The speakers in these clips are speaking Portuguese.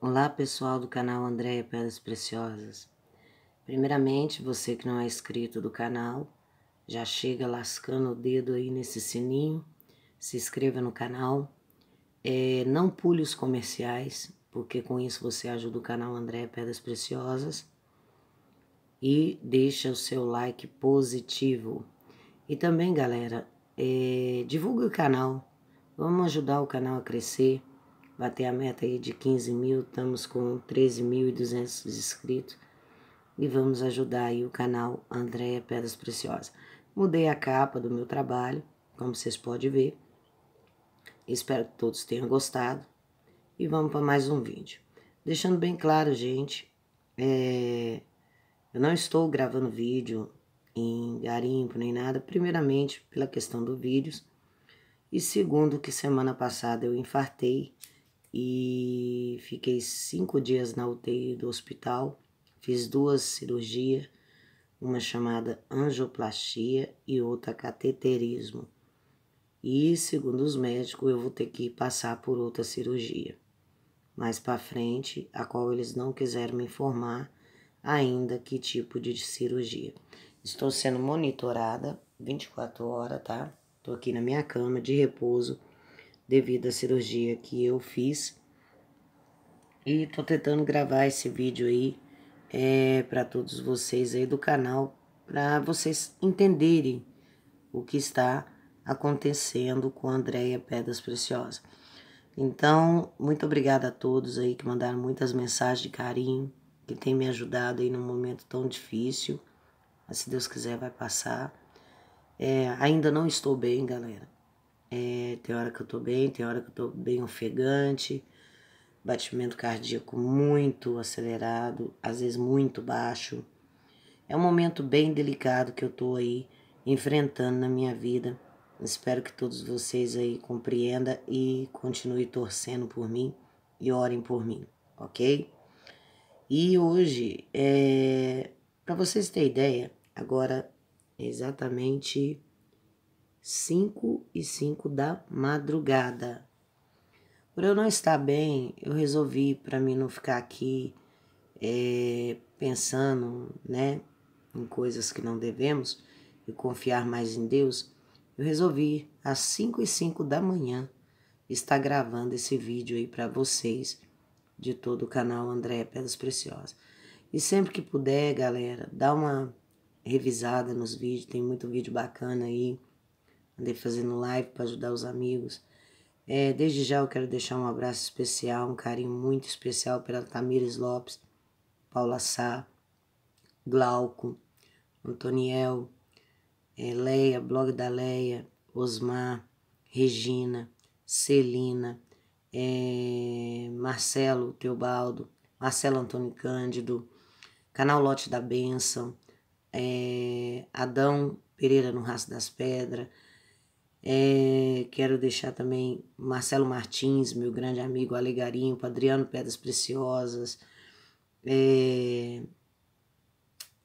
Olá pessoal do canal Andréia Pedras Preciosas. Primeiramente, você que não é inscrito do canal, já chega lascando o dedo aí nesse sininho, se inscreva no canal. É, não pule os comerciais, porque com isso você ajuda o canal Andréia Pedras Preciosas. E deixa o seu like positivo. E também, galera, é, divulga o canal. Vamos ajudar o canal a crescer bater a meta aí de 15 mil, estamos com 13.200 inscritos e vamos ajudar aí o canal Andréia Pedras Preciosas. Mudei a capa do meu trabalho, como vocês podem ver. Espero que todos tenham gostado e vamos para mais um vídeo. Deixando bem claro, gente, é... eu não estou gravando vídeo em garimpo nem nada, primeiramente pela questão do vídeos e segundo que semana passada eu infartei e fiquei cinco dias na UTI do hospital. Fiz duas cirurgias, uma chamada angioplastia e outra cateterismo. E, segundo os médicos, eu vou ter que passar por outra cirurgia mais para frente, a qual eles não quiseram me informar ainda que tipo de cirurgia. Estou sendo monitorada 24 horas, tá? Tô aqui na minha cama de repouso devido à cirurgia que eu fiz. E tô tentando gravar esse vídeo aí é, para todos vocês aí do canal, para vocês entenderem o que está acontecendo com a Andréia Pedras Preciosas. Então, muito obrigada a todos aí que mandaram muitas mensagens de carinho, que tem me ajudado aí num momento tão difícil. Mas se Deus quiser, vai passar. É, ainda não estou bem, galera. É, tem hora que eu tô bem, tem hora que eu tô bem ofegante, batimento cardíaco muito acelerado, às vezes muito baixo. É um momento bem delicado que eu tô aí enfrentando na minha vida. Espero que todos vocês aí compreendam e continuem torcendo por mim e orem por mim, ok? E hoje, é... para vocês terem ideia, agora é exatamente 5 e 5 da madrugada. Por eu não estar bem, eu resolvi para mim não ficar aqui é, pensando, né, em coisas que não devemos e confiar mais em Deus, eu resolvi às 5 e 5 da manhã estar gravando esse vídeo aí para vocês de todo o canal André Pedras Preciosas. E sempre que puder, galera, dá uma revisada nos vídeos, tem muito vídeo bacana aí andei fazendo live para ajudar os amigos. É, desde já eu quero deixar um abraço especial, um carinho muito especial para Tamires Lopes, Paula Sá, Glauco, Antoniel, é, Leia, blog da Leia, Osmar, Regina, Celina, é, Marcelo Teobaldo, Marcelo Antônio Cândido, Canal Lote da Benção, é, Adão Pereira no Raço das Pedras, é, quero deixar também Marcelo Martins, meu grande amigo, Alegarinho, Adriano Pedras Preciosas, é,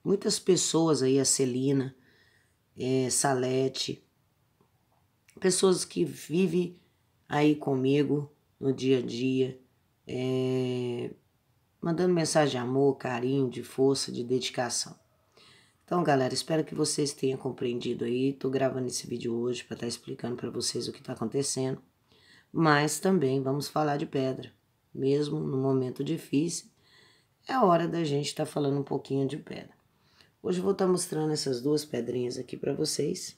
muitas pessoas aí, a Celina, é, Salete, pessoas que vivem aí comigo no dia a dia, é, mandando mensagem de amor, carinho, de força, de dedicação. Então, galera, espero que vocês tenham compreendido aí. Tô gravando esse vídeo hoje para estar tá explicando para vocês o que está acontecendo. Mas também vamos falar de pedra. Mesmo no momento difícil, é hora da gente estar tá falando um pouquinho de pedra. Hoje eu vou estar tá mostrando essas duas pedrinhas aqui para vocês,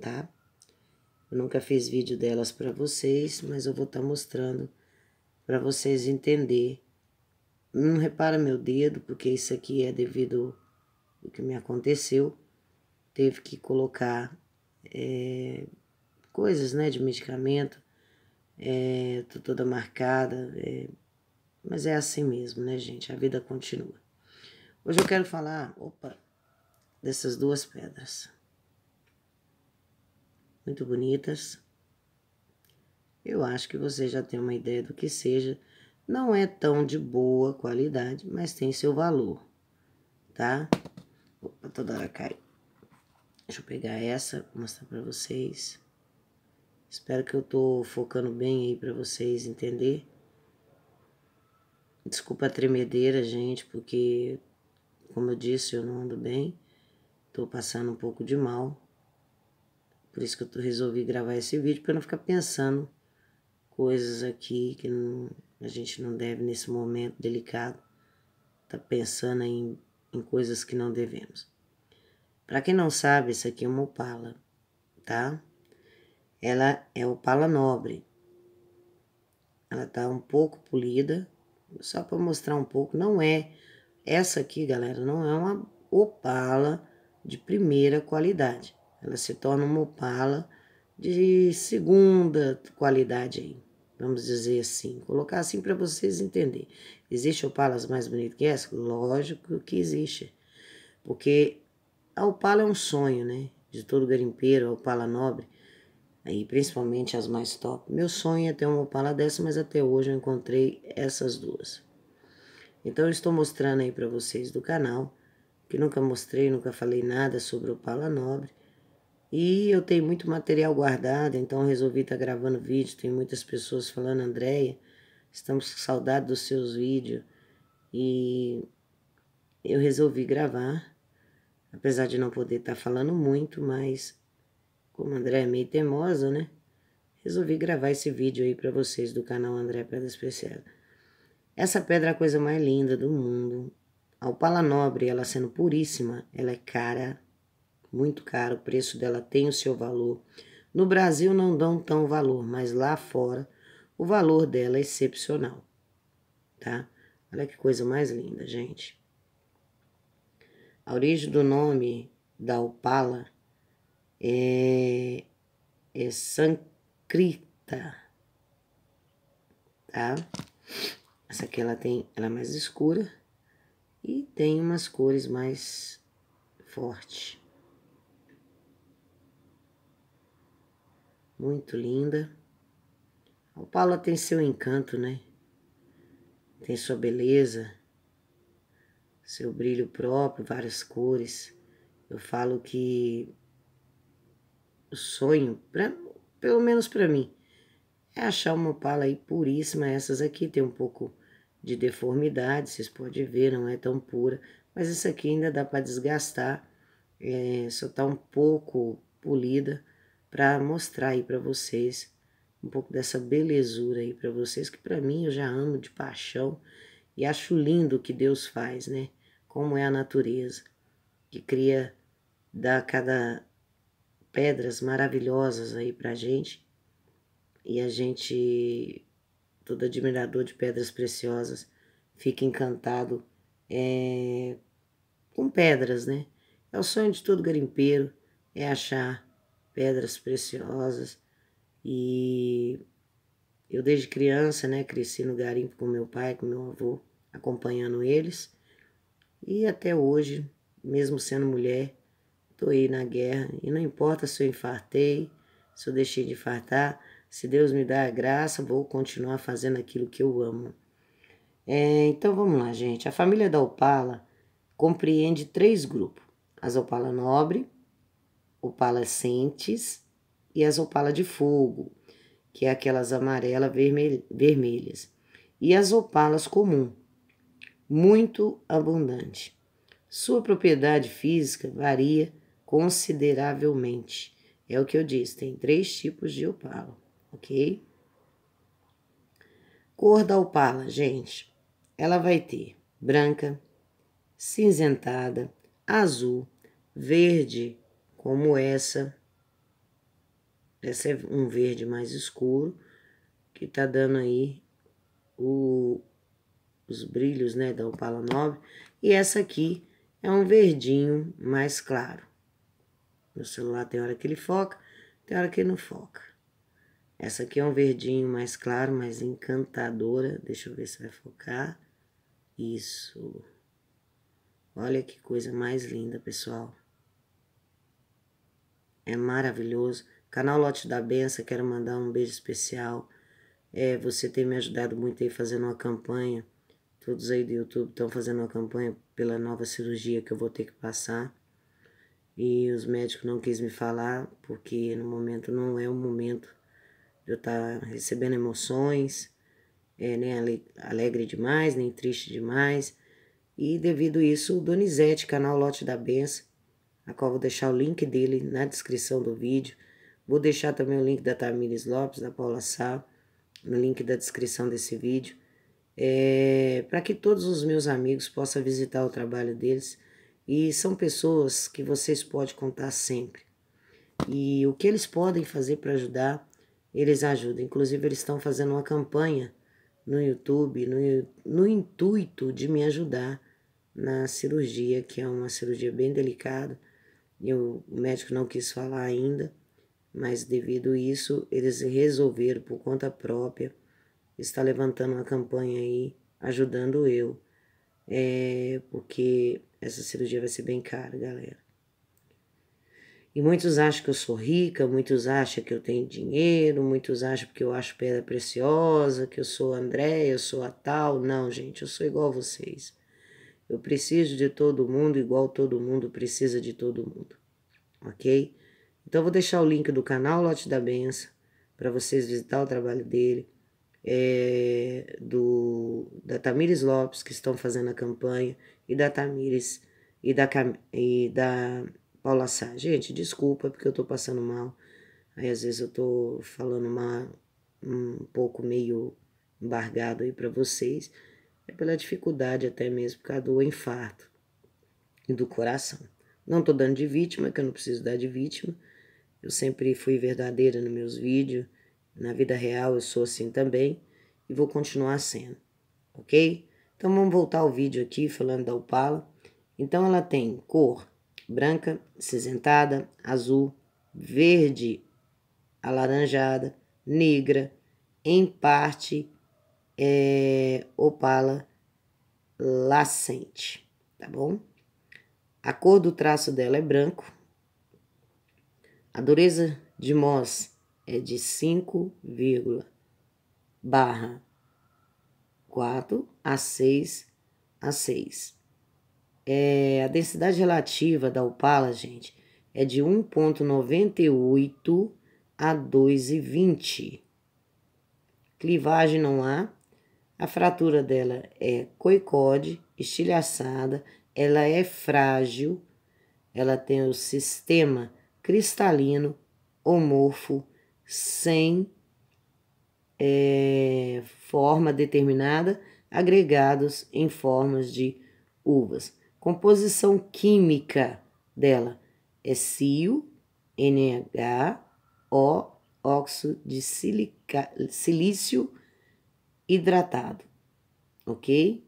tá? Eu nunca fiz vídeo delas para vocês, mas eu vou estar tá mostrando para vocês entender. Não repara meu dedo, porque isso aqui é devido o que me aconteceu, teve que colocar é, coisas né, de medicamento. É, tô toda marcada, é, mas é assim mesmo, né, gente? A vida continua. Hoje eu quero falar, opa, dessas duas pedras. Muito bonitas. Eu acho que você já tem uma ideia do que seja. Não é tão de boa qualidade, mas tem seu valor, tá? Opa, toda hora cai. Deixa eu pegar essa, mostrar pra vocês. Espero que eu tô focando bem aí pra vocês entender. Desculpa a tremedeira, gente, porque, como eu disse, eu não ando bem. Tô passando um pouco de mal. Por isso que eu resolvi gravar esse vídeo, pra não ficar pensando coisas aqui que não, a gente não deve nesse momento delicado. Tá pensando em em coisas que não devemos. Para quem não sabe, isso aqui é uma opala, tá? Ela é opala nobre. Ela tá um pouco polida, só para mostrar um pouco. Não é essa aqui, galera, não é uma opala de primeira qualidade. Ela se torna uma opala de segunda qualidade aí vamos dizer assim, colocar assim para vocês entenderem. Existe opalas mais bonitas que essa? Lógico que existe, porque a opala é um sonho, né? De todo garimpeiro, a opala nobre, aí principalmente as mais top. Meu sonho é ter uma opala dessa, mas até hoje eu encontrei essas duas. Então eu estou mostrando aí para vocês do canal, que nunca mostrei, nunca falei nada sobre opala nobre. E eu tenho muito material guardado, então resolvi estar tá gravando vídeo. Tem muitas pessoas falando, Andréia, estamos com saudade dos seus vídeos. E eu resolvi gravar, apesar de não poder estar tá falando muito, mas como André é meio teimosa, né? Resolvi gravar esse vídeo aí para vocês do canal André Pedra Especial. Essa pedra é a coisa mais linda do mundo. A opala nobre, ela sendo puríssima, ela é cara muito caro, o preço dela tem o seu valor. No Brasil não dão tão valor, mas lá fora o valor dela é excepcional, tá? Olha que coisa mais linda, gente. A origem do nome da Opala é, é Sancrita, tá? Essa aqui ela tem, ela é mais escura e tem umas cores mais fortes. muito linda. A Paula tem seu encanto, né? Tem sua beleza, seu brilho próprio, várias cores. Eu falo que o sonho, pra, pelo menos para mim, é achar uma Opala aí puríssima. Essas aqui tem um pouco de deformidade, vocês podem ver, não é tão pura. Mas essa aqui ainda dá para desgastar, é, só tá um pouco polida para mostrar aí para vocês um pouco dessa belezura aí para vocês, que para mim eu já amo de paixão e acho lindo o que Deus faz, né? Como é a natureza, que cria, dá cada pedras maravilhosas aí pra gente. E a gente, todo admirador de pedras preciosas, fica encantado é, com pedras, né? É o sonho de todo garimpeiro, é achar pedras preciosas. E eu desde criança, né, cresci no garimpo com meu pai, com meu avô, acompanhando eles. E até hoje, mesmo sendo mulher, tô aí na guerra. E não importa se eu infartei, se eu deixei de infartar, se Deus me dá a graça, vou continuar fazendo aquilo que eu amo. É, então vamos lá, gente. A família da Opala compreende três grupos: as Opala Nobre, opalescentes e as opalas de fogo, que é aquelas amarelas vermelhas, e as opalas comum, muito abundante. Sua propriedade física varia consideravelmente. É o que eu disse, tem três tipos de opala, ok? Cor da opala, gente, ela vai ter branca, cinzentada, azul, verde, como essa. Essa é um verde mais escuro, que tá dando aí o, os brilhos, né, da Opala 9. E essa aqui é um verdinho mais claro. Meu celular tem hora que ele foca, tem hora que ele não foca. Essa aqui é um verdinho mais claro, mais encantadora. Deixa eu ver se vai focar. Isso. Olha que coisa mais linda, pessoal é maravilhoso. Canal Lote da Benção, quero mandar um beijo especial. É, você tem me ajudado muito aí fazendo uma campanha. Todos aí do YouTube estão fazendo uma campanha pela nova cirurgia que eu vou ter que passar. E os médicos não quis me falar, porque no momento não é o momento de eu estar tá recebendo emoções, é, nem né, alegre demais, nem triste demais. E devido isso, o Donizete, canal Lote da Benção, a qual vou deixar o link dele na descrição do vídeo. Vou deixar também o link da Tamires Lopes, da Paula Sá, no link da descrição desse vídeo, é, para que todos os meus amigos possam visitar o trabalho deles. E são pessoas que vocês podem contar sempre. E o que eles podem fazer para ajudar, eles ajudam. Inclusive, eles estão fazendo uma campanha no YouTube, no, no intuito de me ajudar na cirurgia, que é uma cirurgia bem delicada, eu, o médico não quis falar ainda, mas devido isso, eles resolveram por conta própria estar levantando uma campanha aí, ajudando eu, é, porque essa cirurgia vai ser bem cara, galera. E muitos acham que eu sou rica, muitos acham que eu tenho dinheiro, muitos acham que eu acho pedra preciosa, que eu sou André, eu sou a tal. Não, gente, eu sou igual a vocês. Eu preciso de todo mundo igual todo mundo precisa de todo mundo, ok? Então vou deixar o link do canal Lote da Benção para vocês visitar o trabalho dele, é, do da Tamires Lopes que estão fazendo a campanha e da Tamires e da e da Paula Sá. Gente, desculpa porque eu tô passando mal. Aí às vezes eu tô falando uma, um pouco meio embargado aí para vocês é pela dificuldade até mesmo por causa do infarto e do coração. Não estou dando de vítima, que eu não preciso dar de vítima. Eu sempre fui verdadeira nos meus vídeos, na vida real eu sou assim também e vou continuar sendo, ok? Então vamos voltar ao vídeo aqui falando da Opala. Então ela tem cor branca, cinzentada, azul, verde alaranjada, negra, em parte é, opala lacente, tá bom? A cor do traço dela é branco. A dureza de Moss é de 5, barra 4 a 6 a 6. É, a densidade relativa da opala, gente, é de 1,98 a 2,20. Clivagem não há, a fratura dela é coicode, estilhaçada, ela é frágil, ela tem o sistema cristalino, homorfo, sem é, forma determinada, agregados em formas de uvas. Composição química dela é cio, NH, O, óxido de silica, silício, hidratado, ok?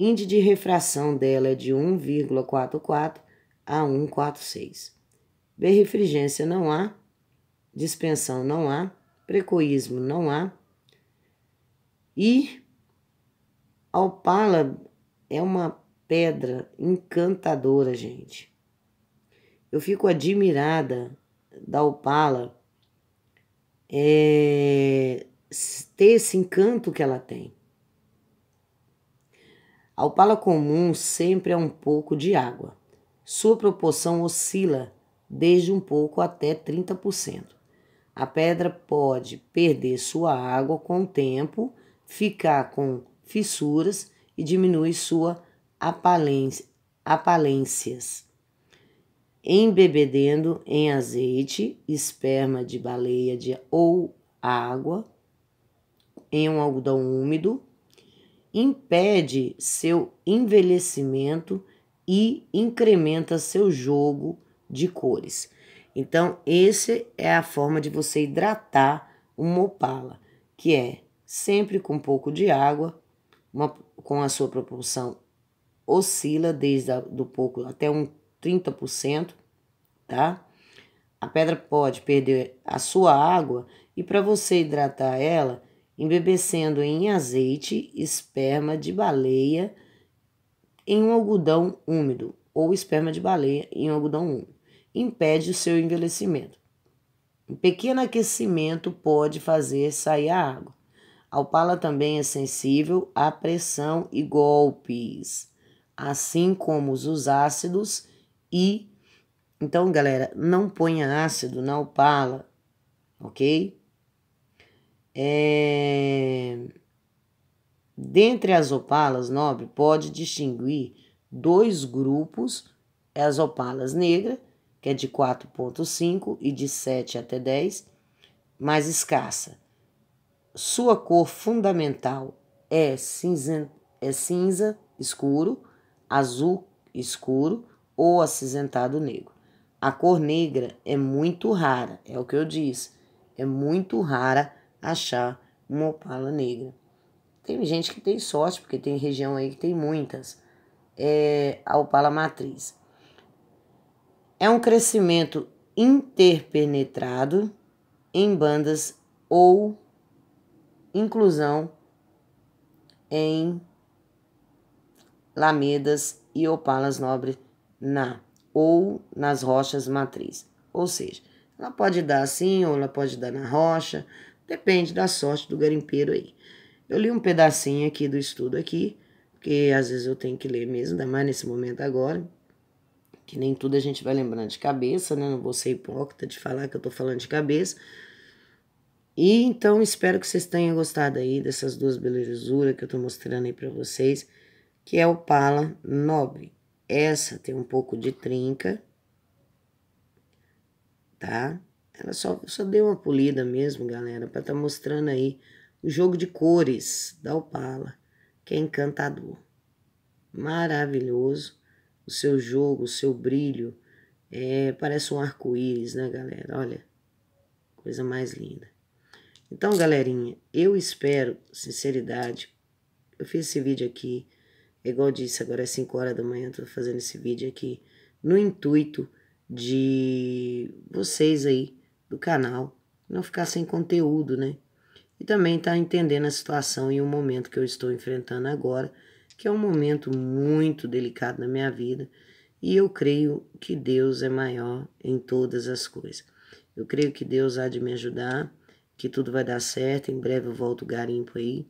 Índice de refração dela é de 1,44 a 1,46. Berrefrigência não há, dispensão não há, precoísmo não há. E opala é uma pedra encantadora, gente. Eu fico admirada da Opala é, ter esse encanto que ela tem. A opala comum sempre é um pouco de água. Sua proporção oscila desde um pouco até 30%. A pedra pode perder sua água com o tempo, ficar com fissuras e diminuir sua apalências. Embebedendo em azeite, esperma de baleia de, ou água, em um algodão úmido impede seu envelhecimento e incrementa seu jogo de cores. Então, essa é a forma de você hidratar uma opala, que é sempre com um pouco de água, uma, com a sua proporção oscila desde a, do pouco até um 30%, tá? A pedra pode perder a sua água e para você hidratar ela, embebecendo em azeite, esperma de baleia em um algodão úmido ou esperma de baleia em um algodão úmido. Impede o seu envelhecimento. Um pequeno aquecimento pode fazer sair a água. A opala também é sensível à pressão e golpes, assim como os ácidos e então, galera, não ponha ácido na opala, ok? É... Dentre as opalas nobre, pode distinguir dois grupos: é as opalas negra, que é de 4,5 e de 7 até 10, mais escassa. Sua cor fundamental é cinza, é cinza escuro, azul escuro ou acinzentado negro. A cor negra é muito rara, é o que eu disse, é muito rara achar uma opala negra. Tem gente que tem sorte, porque tem região aí que tem muitas. É, a opala matriz. É um crescimento interpenetrado em bandas ou inclusão em lamedas e opalas nobres na ou nas rochas matriz. Ou seja, ela pode dar assim ou ela pode dar na rocha, Depende da sorte do garimpeiro aí. Eu li um pedacinho aqui do estudo aqui, porque às vezes eu tenho que ler mesmo, ainda mais nesse momento agora, que nem tudo a gente vai lembrando de cabeça, né? Não vou ser hipócrita de falar que eu tô falando de cabeça. E então espero que vocês tenham gostado aí dessas duas belezuras que eu tô mostrando aí para vocês, que é o Pala Nobre. Essa tem um pouco de trinca, tá? Ela só, só deu uma polida mesmo, galera, para estar tá mostrando aí o jogo de cores da Opala, que é encantador. Maravilhoso. O seu jogo, o seu brilho. É, parece um arco-íris, né, galera? Olha, coisa mais linda. Então, galerinha, eu espero, sinceridade, eu fiz esse vídeo aqui, é igual eu disse, agora é 5 horas da manhã, tô fazendo esse vídeo aqui, no intuito de vocês aí do canal, não ficar sem conteúdo, né? E também estar tá entendendo a situação e o momento que eu estou enfrentando agora, que é um momento muito delicado na minha vida, e eu creio que Deus é maior em todas as coisas. Eu creio que Deus há de me ajudar, que tudo vai dar certo, em breve eu volto garimpo aí.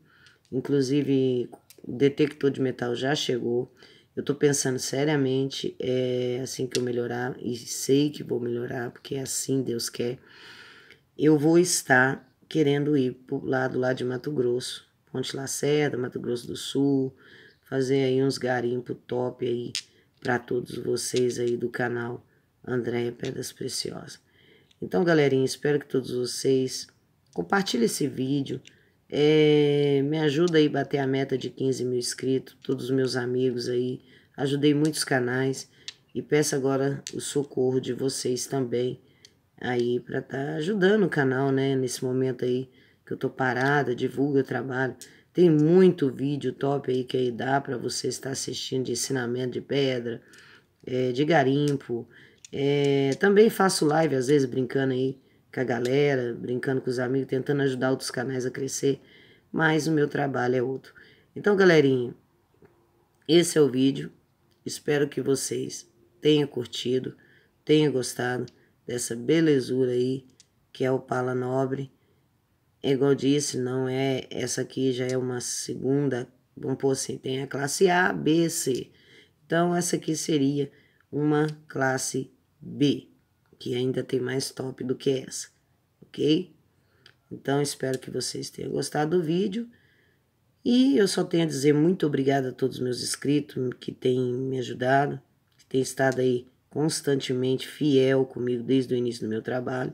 Inclusive, o detector de metal já chegou eu tô pensando seriamente, é assim que eu melhorar, e sei que vou melhorar, porque é assim Deus quer, eu vou estar querendo ir pro lado lá de Mato Grosso, Ponte Lacerda, Mato Grosso do Sul, fazer aí uns garimpo top aí para todos vocês aí do canal Andréia Pedras Preciosas. Então, galerinha, espero que todos vocês compartilhem esse vídeo, é, me ajuda aí a bater a meta de 15 mil inscritos, todos os meus amigos aí. Ajudei muitos canais e peço agora o socorro de vocês também aí para estar tá ajudando o canal, né? Nesse momento aí que eu tô parada, divulga o trabalho. Tem muito vídeo top aí que aí dá para você estar assistindo de ensinamento de pedra, é, de garimpo. É, também faço live às vezes brincando aí com a galera, brincando com os amigos, tentando ajudar outros canais a crescer, mas o meu trabalho é outro. Então, galerinha, esse é o vídeo. Espero que vocês tenham curtido, tenham gostado dessa belezura aí, que é o Pala Nobre. É igual disse, não é. Essa aqui já é uma segunda. Vamos pôr assim: tem a classe A, B, C. Então, essa aqui seria uma classe B que ainda tem mais top do que essa, ok? Então, espero que vocês tenham gostado do vídeo. E eu só tenho a dizer muito obrigado a todos os meus inscritos que têm me ajudado, que têm estado aí constantemente fiel comigo desde o início do meu trabalho.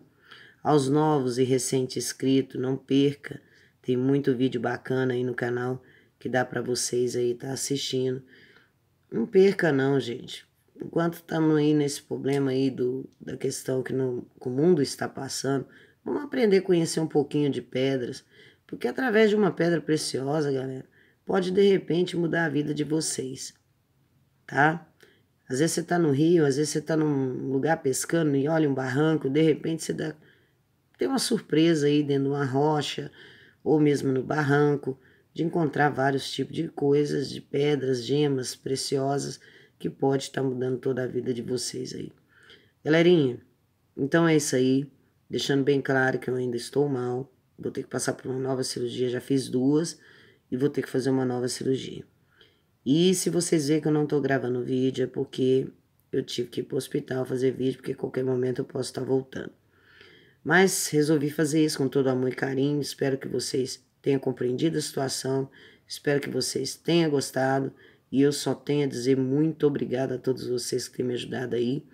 Aos novos e recentes inscritos, não perca, tem muito vídeo bacana aí no canal que dá para vocês aí estar tá assistindo. Não perca não, gente enquanto estamos aí nesse problema aí do, da questão que, no, que o mundo está passando, vamos aprender a conhecer um pouquinho de pedras, porque através de uma pedra preciosa, galera, pode de repente mudar a vida de vocês, tá? Às vezes você está no rio, às vezes você está num lugar pescando e olha um barranco, de repente você dá, tem uma surpresa aí dentro de uma rocha ou mesmo no barranco, de encontrar vários tipos de coisas, de pedras, gemas preciosas que pode estar tá mudando toda a vida de vocês aí. Galerinha, então é isso aí. Deixando bem claro que eu ainda estou mal. Vou ter que passar por uma nova cirurgia, já fiz duas e vou ter que fazer uma nova cirurgia. E se vocês verem que eu não estou gravando vídeo é porque eu tive que ir pro hospital fazer vídeo, porque qualquer momento eu posso estar tá voltando. Mas resolvi fazer isso com todo amor e carinho. Espero que vocês tenham compreendido a situação. Espero que vocês tenham gostado. E eu só tenho a dizer muito obrigado a todos vocês que têm me ajudado aí.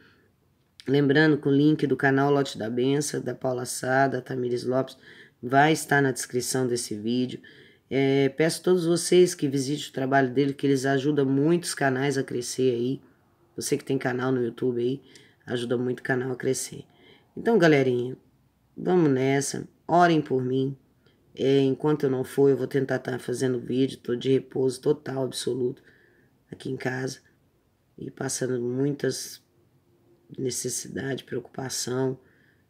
Lembrando que o link do canal Lote da Benção, da Paula Sá, da Tamires Lopes, vai estar na descrição desse vídeo. É, peço a todos vocês que visitem o trabalho dele, que eles ajudam muitos canais a crescer aí. Você que tem canal no YouTube aí, ajuda muito o canal a crescer. Então, galerinha, vamos nessa. Orem por mim. É, enquanto eu não for, eu vou tentar estar tá fazendo vídeo. Tô de repouso total, absoluto aqui em casa e passando muitas necessidade, preocupação,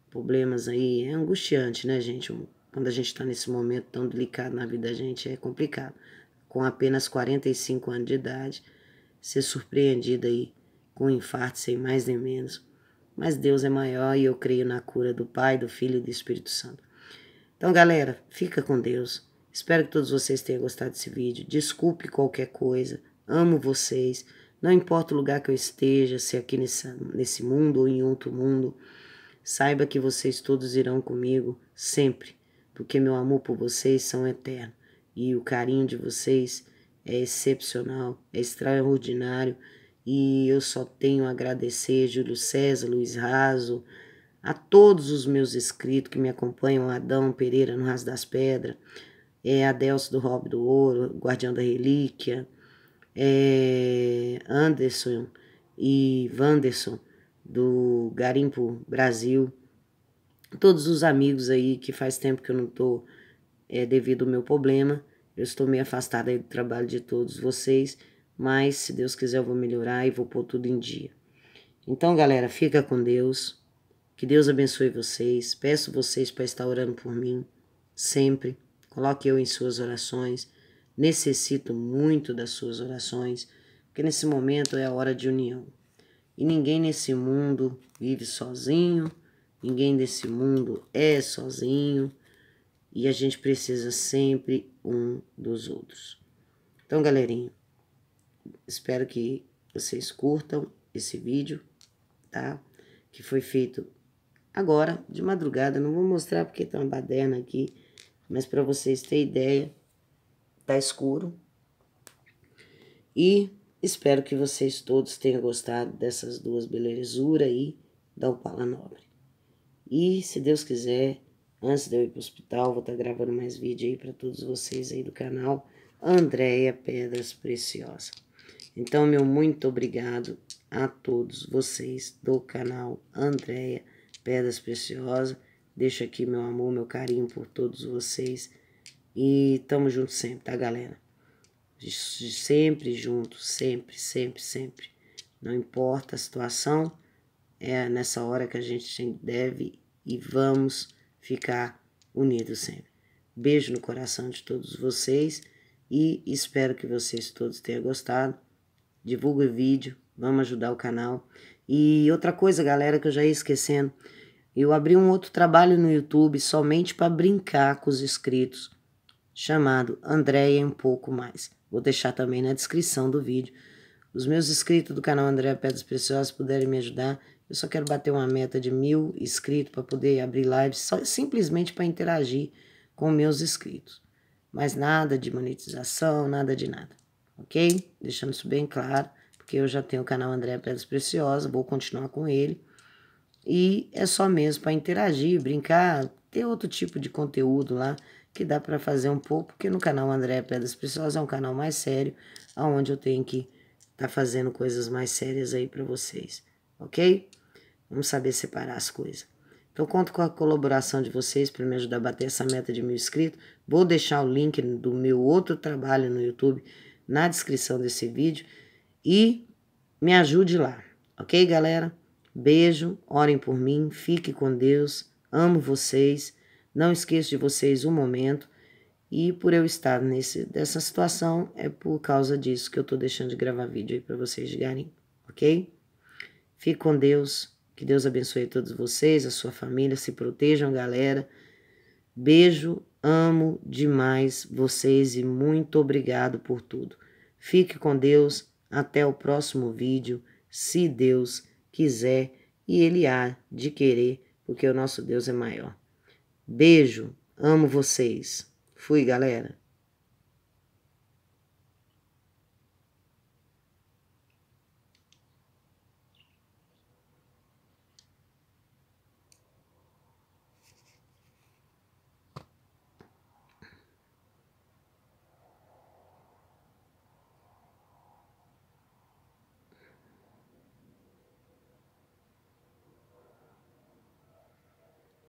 problemas aí. É angustiante, né, gente? Quando a gente está nesse momento tão delicado na vida da gente, é complicado. Com apenas 45 anos de idade, ser surpreendida aí com um infarto, sem mais nem menos. Mas Deus é maior e eu creio na cura do Pai, do Filho e do Espírito Santo. Então, galera, fica com Deus. Espero que todos vocês tenham gostado desse vídeo. Desculpe qualquer coisa amo vocês. Não importa o lugar que eu esteja, se é aqui nesse, nesse mundo ou em outro mundo, saiba que vocês todos irão comigo sempre, porque meu amor por vocês são eterno e o carinho de vocês é excepcional, é extraordinário e eu só tenho a agradecer Júlio César, Luiz Raso, a todos os meus inscritos que me acompanham, Adão Pereira no Raso das Pedras, é, Adelso do Robe do Ouro, Guardião da Relíquia, é, Anderson e Vanderson do Garimpo Brasil, todos os amigos aí que faz tempo que eu não tô é, devido ao meu problema, eu estou meio afastada aí do trabalho de todos vocês, mas se Deus quiser eu vou melhorar e vou pôr tudo em dia. Então, galera, fica com Deus. Que Deus abençoe vocês. Peço vocês para estar orando por mim sempre. Coloque eu em suas orações. Necessito muito das suas orações, porque nesse momento é a hora de união. E ninguém nesse mundo vive sozinho, ninguém desse mundo é sozinho, e a gente precisa sempre um dos outros. Então, galerinha, espero que vocês curtam esse vídeo, tá? Que foi feito agora, de madrugada. Não vou mostrar porque tem tá uma baderna aqui, mas para vocês terem ideia tá escuro. E espero que vocês todos tenham gostado dessas duas belezuras aí da Opala Nobre. E se Deus quiser, antes de eu ir pro hospital, vou estar tá gravando mais vídeo aí para todos vocês aí do canal Andréia Pedras Preciosa. Então, meu muito obrigado a todos vocês do canal Andréia Pedras Preciosa. Deixo aqui meu amor, meu carinho por todos vocês. E tamo junto sempre, tá, galera? Sempre junto, sempre, sempre, sempre. Não importa a situação, é nessa hora que a gente deve e vamos ficar unidos sempre. Beijo no coração de todos vocês e espero que vocês todos tenham gostado. Divulga o vídeo, vamos ajudar o canal. E outra coisa, galera, que eu já ia esquecendo, eu abri um outro trabalho no YouTube somente para brincar com os inscritos chamado Andréia Um Pouco Mais. Vou deixar também na descrição do vídeo. Os meus inscritos do canal Andréia Pedras Preciosas puderem me ajudar. Eu só quero bater uma meta de mil inscritos para poder abrir lives, só, simplesmente para interagir com meus inscritos. Mas nada de monetização, nada de nada, ok? Deixando isso bem claro, porque eu já tenho o canal Andréia Pedras Preciosas, vou continuar com ele. E é só mesmo para interagir, brincar, ter outro tipo de conteúdo lá que dá para fazer um pouco, porque no canal André Pedras Preciosas é um canal mais sério, aonde eu tenho que estar tá fazendo coisas mais sérias aí para vocês, ok? Vamos saber separar as coisas. Então, conto com a colaboração de vocês para me ajudar a bater essa meta de mil inscritos. Vou deixar o link do meu outro trabalho no YouTube na descrição desse vídeo e me ajude lá, ok, galera? Beijo, orem por mim, fique com Deus, amo vocês. Não esqueço de vocês um momento. E por eu estar nesse, nessa situação, é por causa disso que eu tô deixando de gravar vídeo aí para vocês ligarem, ok? Fique com Deus. Que Deus abençoe todos vocês, a sua família. Se protejam, galera. Beijo, amo demais vocês e muito obrigado por tudo. Fique com Deus. Até o próximo vídeo, se Deus quiser e Ele há de querer, porque o nosso Deus é maior. Beijo, amo vocês. Fui, galera.